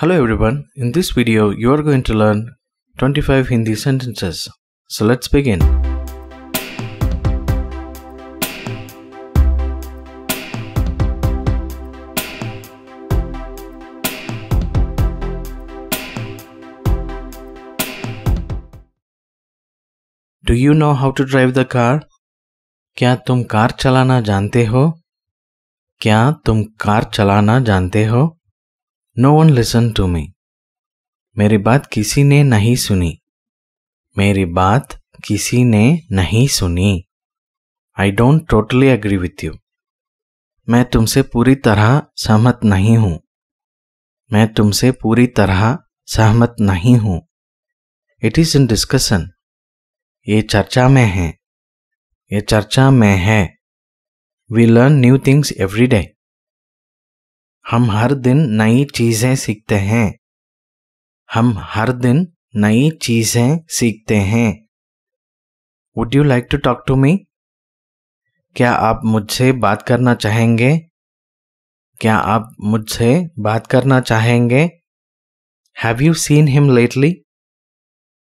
Hello everyone, in this video you are going to learn 25 Hindi sentences. So let's begin. Do you know how to drive the car? क्या तुम car चलाना जानते हो क्या तुम car चलाना जानते हो no one listen to me मेरी बात किसी ने नहीं सुनी मेरी बात किसी ने नहीं सुनी I don't totally agree with you मैं तुमसे पूरी तरह सहमत नहीं हूं मैं तुमसे पूरी तरह सहमत नहीं हूँ इट इज़ इन डिस्कशन ये चर्चा में है ये चर्चा में है we learn new things every day हम हर दिन नई चीज़ें सीखते हैं हम हर दिन नई चीज़ें सीखते हैं would you like to talk to me क्या आप मुझसे बात करना चाहेंगे क्या आप मुझसे बात करना चाहेंगे have you seen him lately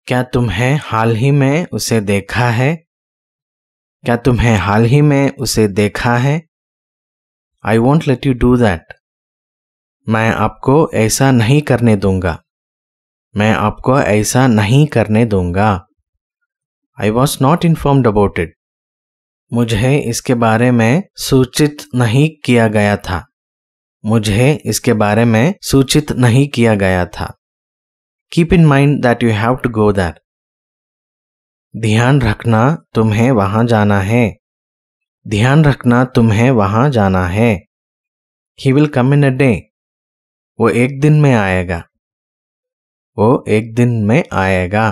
क्या तुम्हें हाल ही में उसे देखा है क्या तुम्हें हाल ही में उसे देखा है I won't let you do that मैं आपको ऐसा नहीं करने दूंगा मैं आपको ऐसा नहीं करने दूंगा I was not informed about it मुझे इसके बारे में सूचित नहीं किया गया था मुझे इसके बारे में सूचित नहीं किया गया था keep in mind that you have to go there ध्यान रखना तुम्हें वहां जाना है ध्यान रखना तुम्हें वहां जाना है he will come in a day वो एक दिन में आएगा वो एक दिन में आएगा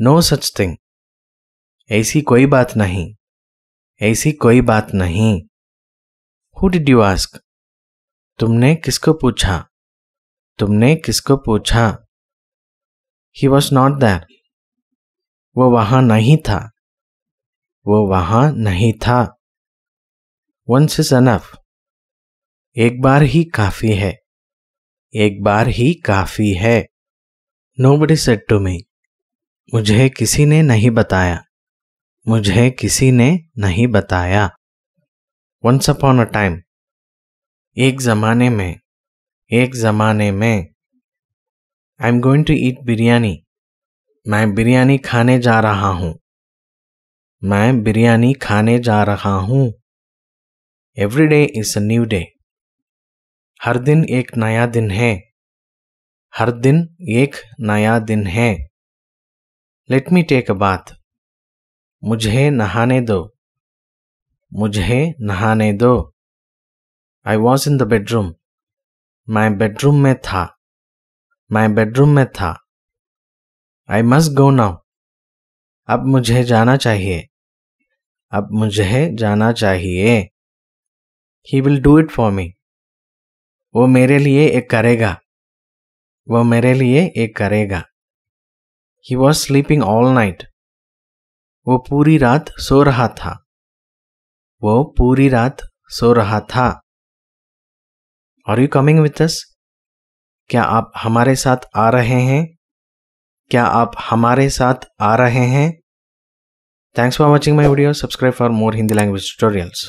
नो सच थिंग ऐसी कोई बात नहीं ऐसी कोई बात नहीं हु डिड यू आस्क तुमने किसको पूछा तुमने किसको पूछा ही वॉज नॉट दैर वो वहां नहीं था वो वहां नहीं था वंस इज अनफ एक बार ही काफ़ी है एक बार ही काफी है nobody said to me मुझे किसी ने नहीं बताया मुझे किसी ने नहीं बताया वंस अपॉन अ टाइम एक ज़माने में एक ज़माने में I am going to eat biryani मैं बिरयानी खाने जा रहा हूँ मैं बिरयानी खाने जा रहा हूँ every day is a new day हर दिन एक नया दिन है हर दिन एक नया दिन है let me take a bath मुझे नहाने दो मुझे नहाने दो I was in the bedroom मैं बेडरूम में था मैं बेडरूम में था आई मस्ट गो नाउ अब मुझे जाना चाहिए अब मुझे जाना चाहिए he will do it for me वो मेरे लिए एक करेगा वो मेरे लिए एक करेगा he was sleeping all night वो पूरी रात सो रहा था वो पूरी रात सो रहा था और यू कमिंग विथ अस क्या आप हमारे साथ आ रहे हैं क्या आप हमारे साथ आ रहे हैं thanks for watching my video subscribe for more Hindi language tutorials